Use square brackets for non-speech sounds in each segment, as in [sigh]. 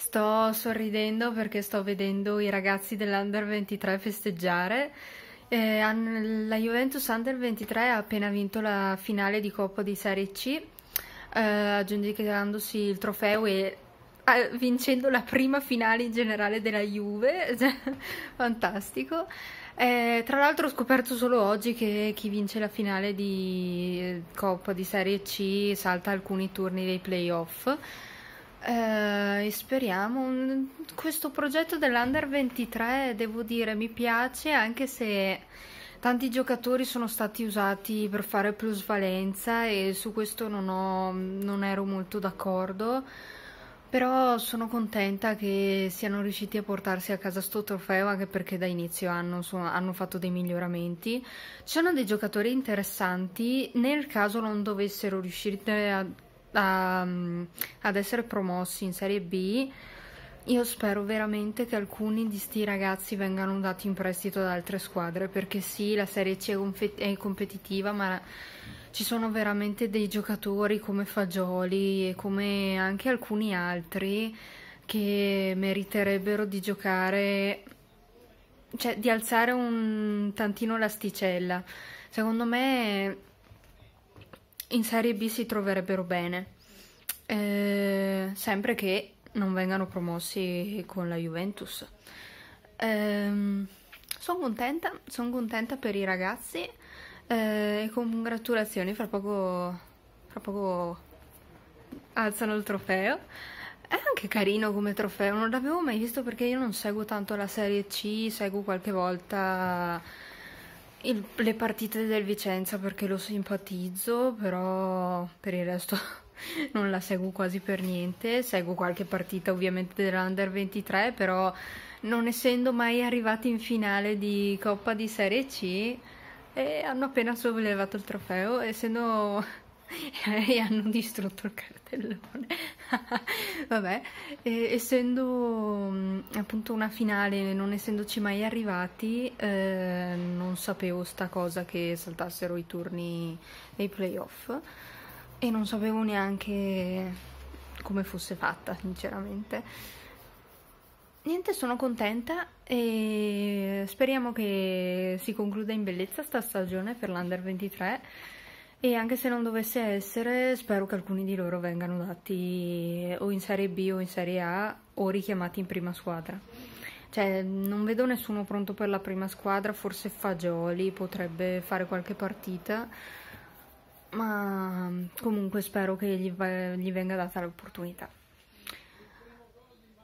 Sto sorridendo perché sto vedendo i ragazzi dell'Under 23 festeggiare. Eh, la Juventus Under 23 ha appena vinto la finale di Coppa di Serie C, eh, aggiungendosi il trofeo e eh, vincendo la prima finale in generale della Juve. [laughs] Cioè, fantastico. Eh, tra l'altro ho scoperto solo oggi che chi vince la finale di eh, Coppa di Serie C salta alcuni turni dei playoff. Eh, speriamo. Questo progetto dell'Under 23, devo dire, mi piace anche se tanti giocatori sono stati usati per fare plusvalenza e su questo non, ho, non ero molto d'accordo. Però sono contenta che siano riusciti a portarsi a casa sto trofeo anche perché da inizio anno so, hanno fatto dei miglioramenti. Ci sono dei giocatori interessanti, nel caso non dovessero riuscire a a, ehm, ad essere promossi in Serie B. Io spero veramente che alcuni di sti ragazzi vengano dati in prestito da altre squadre, perché sì, la Serie C è, è competitiva, ma ci sono veramente dei giocatori come Fagioli e come anche alcuni altri che meriterebbero di giocare, cioè di alzare un tantino l'asticella. Secondo me in Serie B si troverebbero bene, eh, sempre che non vengano promossi con la Juventus. Eh, sono contenta, sono contenta per i ragazzi eh, e congratulazioni, fra poco, fra poco alzano il trofeo. È anche carino come trofeo, non l'avevo mai visto perché io non seguo tanto la Serie C, seguo qualche volta il, le partite del Vicenza perché lo simpatizzo, però per il resto [laughs] non la seguo quasi per niente. Seguo qualche partita ovviamente dell'Under 23, però non essendo mai arrivati in finale di Coppa di Serie C eh, hanno appena sollevato il trofeo, essendo [laughs] e hanno distrutto il cartellone. [laughs] vabbè, e, essendo mm, appunto una finale, non essendoci mai arrivati, eh, non sapevo sta cosa che saltassero i turni dei playoff e non sapevo neanche come fosse fatta, sinceramente. Niente, sono contenta e speriamo che si concluda in bellezza sta stagione per l'Under 23 e anche se non dovesse essere, spero che alcuni di loro vengano dati o in Serie B o in Serie A o richiamati in prima squadra. Cioè, non vedo nessuno pronto per la prima squadra, forse Fagioli potrebbe fare qualche partita, ma comunque spero che gli, gli venga data l'opportunità.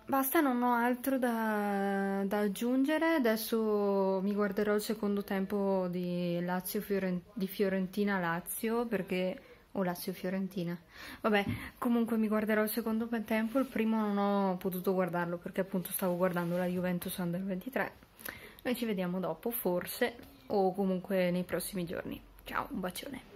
Basta, non ho altro da, da, aggiungere, adesso mi guarderò il secondo tempo di, -Fiore, di Fiorentina-Lazio perché... o Lazio-Fiorentina, vabbè, comunque mi guarderò il secondo tempo, il primo non ho potuto guardarlo perché appunto stavo guardando la Juventus Under 23, noi ci vediamo dopo forse o comunque nei prossimi giorni, ciao, un bacione!